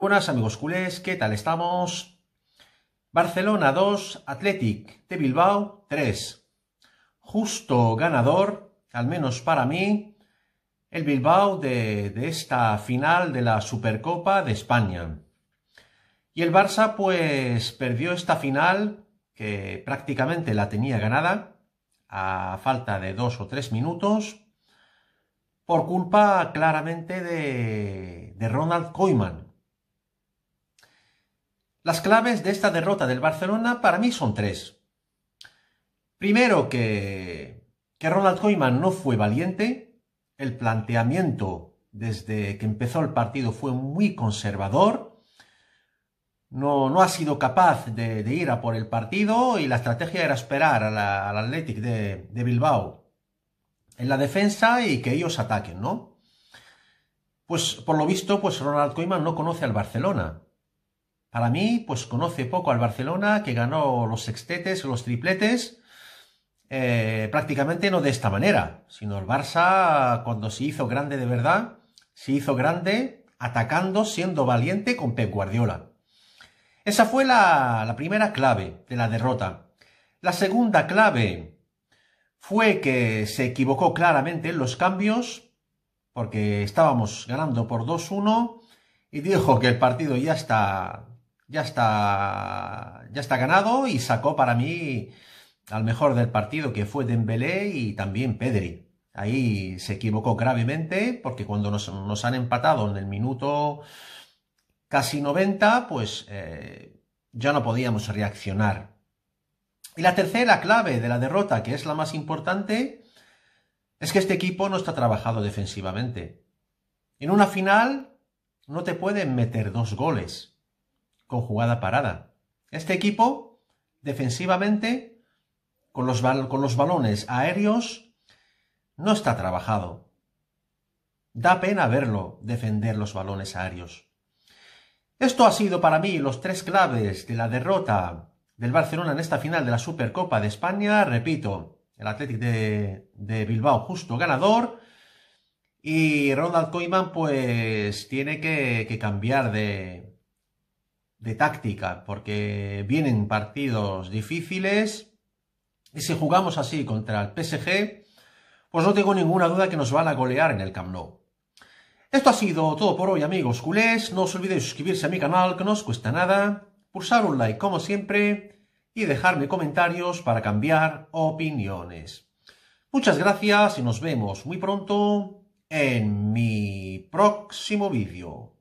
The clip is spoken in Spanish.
Buenas amigos culés, ¿qué tal estamos? Barcelona 2, Athletic de Bilbao 3. Justo ganador, al menos para mí, el Bilbao de, esta final de la Supercopa de España. Y el Barça pues perdió esta final que prácticamente la tenía ganada a falta de dos o tres minutos por culpa claramente de, de Ronald Koeman. Las claves de esta derrota del Barcelona para mí son tres. Primero, que, que Ronald Koeman no fue valiente. El planteamiento desde que empezó el partido fue muy conservador. No, no ha sido capaz de, ir a por el partido y la estrategia era esperar al Athletic de, Bilbao en la defensa y que ellos ataquen, ¿no? Pues por lo visto, pues Ronald Koeman no conoce al Barcelona. Para mí, pues conoce poco al Barcelona, que ganó los sextetes, los tripletes, eh, prácticamente no de esta manera, sino el Barça, cuando se hizo grande de verdad, se hizo grande atacando, siendo valiente con Pep Guardiola. Esa fue la, la primera clave de la derrota. La segunda clave fue que se equivocó claramente en los cambios, porque estábamos ganando por 2-1 y dijo que el partido ya está ya está, ya está ganado y sacó para mí al mejor del partido, que fue Dembélé y también Pedri. Ahí se equivocó gravemente porque cuando nos, han empatado en el minuto casi 90, pues eh, ya no podíamos reaccionar. Y la tercera clave de la derrota, que es la más importante, es que este equipo no está trabajado defensivamente. En una final no te pueden meter dos goles con jugada parada. Este equipo, defensivamente, con los, con los balones aéreos, no está trabajado. Da pena verlo defender los balones aéreos. Esto ha sido para mí los tres claves de la derrota del Barcelona en esta final de la Supercopa de España. Repito, el Atlético de, Bilbao justo ganador. Y Ronald Koeman pues tiene que cambiar de, de táctica, porque vienen partidos difíciles y si jugamos así contra el PSG, pues no tengo ninguna duda que nos van a golear en el Camp Nou. Esto ha sido todo por hoy amigos culés, no os olvidéis suscribirse a mi canal que no os cuesta nada, pulsar un like como siempre y dejarme comentarios para cambiar opiniones. Muchas gracias y nos vemos muy pronto en mi próximo vídeo.